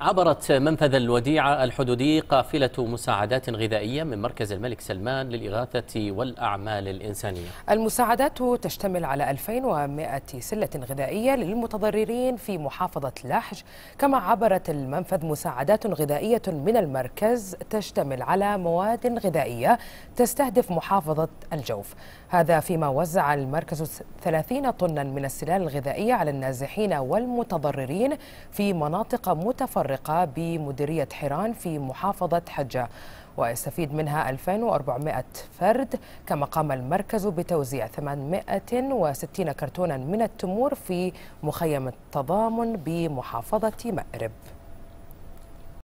عبرت منفذ الوديعة الحدودي قافلة مساعدات غذائية من مركز الملك سلمان للإغاثة والأعمال الإنسانية المساعدات تشتمل على 2100 سلة غذائية للمتضررين في محافظة لحج كما عبرت المنفذ مساعدات غذائية من المركز تشتمل على مواد غذائية تستهدف محافظة الجوف هذا فيما وزع المركز 30 طنا من السلال الغذائية على النازحين والمتضررين في مناطق متفرقة متفرقة بمديرية حيران في محافظة حجة ويستفيد منها 2400 فرد كما قام المركز بتوزيع 860 كرتونا من التمور في مخيم التضامن بمحافظة مأرب